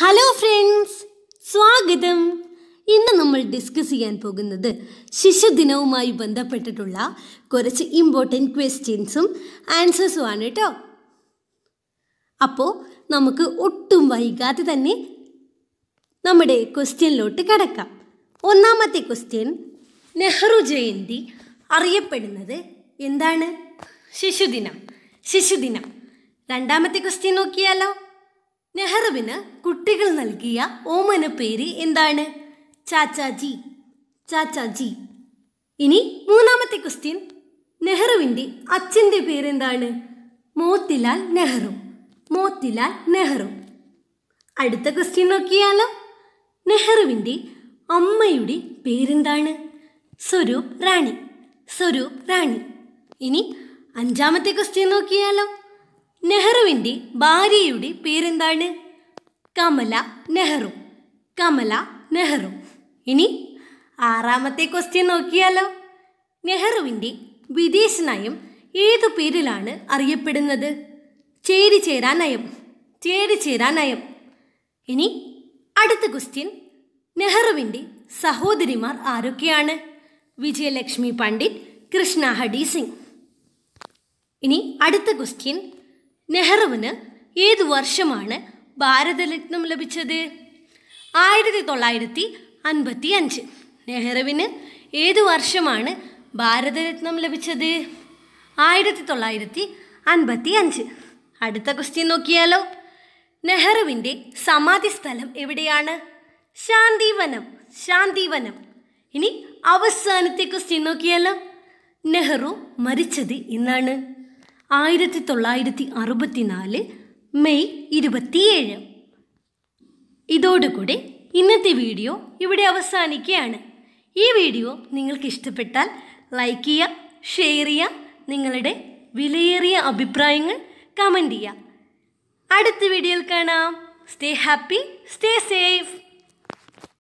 hello friends സ്വാഗതം ഇന്ന് നമ്മൾ ഡിസ്കസ് ചെയ്യാൻ പോകുന്നത് ശിശുദിനവുമായി ബന്ധപ്പെട്ടിട്ടുള്ള കുറച്ച് ഇമ്പോർട്ടൻറ്റ് ക്വസ്റ്റ്യൻസും ആൻസേഴ്സും ആണ് കേട്ടോ അപ്പോൾ നമുക്ക് ഒട്ടും വൈകാതെ തന്നെ നമ്മുടെ ക്വസ്റ്റ്യനിലോട്ട് കിടക്കാം ഒന്നാമത്തെ ക്വസ്റ്റ്യൻ നെഹ്റു ജയന്തി അറിയപ്പെടുന്നത് എന്താണ് ശിശുദിനം ശിശുദിനം രണ്ടാമത്തെ ക്വസ്റ്റ്യൻ നോക്കിയാലോ നെഹ്റുവിന് കുട്ടികൾ നൽകിയ ഓമന പേര് എന്താണ് ചാച്ചാജി ചാച്ചാജി ഇനി മൂന്നാമത്തെ ക്വസ്റ്റ്യൻ നെഹ്റുവിൻ്റെ അച്ഛൻ്റെ പേരെന്താണ് മോത്തിലാൽ നെഹ്റു മോത്തിലാൽ നെഹ്റു അടുത്ത ക്വസ്റ്റ്യൻ നോക്കിയാലോ നെഹ്റുവിൻ്റെ അമ്മയുടെ പേരെന്താണ് സ്വരൂപ് റാണി സ്വരൂപ് റാണി ഇനി അഞ്ചാമത്തെ ക്വസ്റ്റ്യൻ നോക്കിയാലോ നെഹ്റുവിൻ്റെ ഭാര്യയുടെ പേരെന്താണ് കമല നെഹ്റു കമല നെഹ്റു ഇനി ആറാമത്തെ ക്വസ്റ്റ്യൻ നോക്കിയാലോ നെഹ്റുവിൻ്റെ വിദേശ നയം ഏതു പേരിലാണ് അറിയപ്പെടുന്നത് ചേരാ നയം ചേരാ നയം ഇനി അടുത്ത ക്വസ്റ്റ്യൻ നെഹ്റുവിൻ്റെ സഹോദരിമാർ ആരൊക്കെയാണ് വിജയലക്ഷ്മി പണ്ഡിറ്റ് കൃഷ്ണ ഹഡി സിംഗ് ഇനി അടുത്ത ക്വസ്റ്റ്യൻ നെഹ്റുവിന് ഏത് വർഷമാണ് ഭാരതരത്നം ലഭിച്ചത് ആയിരത്തി തൊള്ളായിരത്തി അൻപത്തി അഞ്ച് നെഹ്റുവിന് ഏത് വർഷമാണ് ഭാരതരത്നം ലഭിച്ചത് ആയിരത്തി തൊള്ളായിരത്തി അൻപത്തി അഞ്ച് അടുത്ത ക്വസ്റ്റ്യൻ നോക്കിയാലോ നെഹ്റുവിൻ്റെ സമാധി സ്ഥലം എവിടെയാണ് ശാന്തിവനം ശാന്തിവനം ഇനി അവസാനത്തെ ക്വസ്റ്റ്യൻ നോക്കിയാലോ നെഹ്റു മരിച്ചത് എന്നാണ് ആയിരത്തി തൊള്ളായിരത്തി അറുപത്തിനാല് മെയ് ഇരുപത്തിയേഴ് ഇതോടുകൂടി ഇന്നത്തെ വീഡിയോ ഇവിടെ അവസാനിക്കുകയാണ് ഈ വീഡിയോ നിങ്ങൾക്ക് ഇഷ്ടപ്പെട്ടാൽ ലൈക്ക് ചെയ്യുക ഷെയർ ചെയ്യുക നിങ്ങളുടെ വിലയേറിയ അഭിപ്രായങ്ങൾ കമൻറ്റ് ചെയ്യുക അടുത്ത വീഡിയോയിൽ കാണാം സ്റ്റേ ഹാപ്പി സ്റ്റേ സേഫ്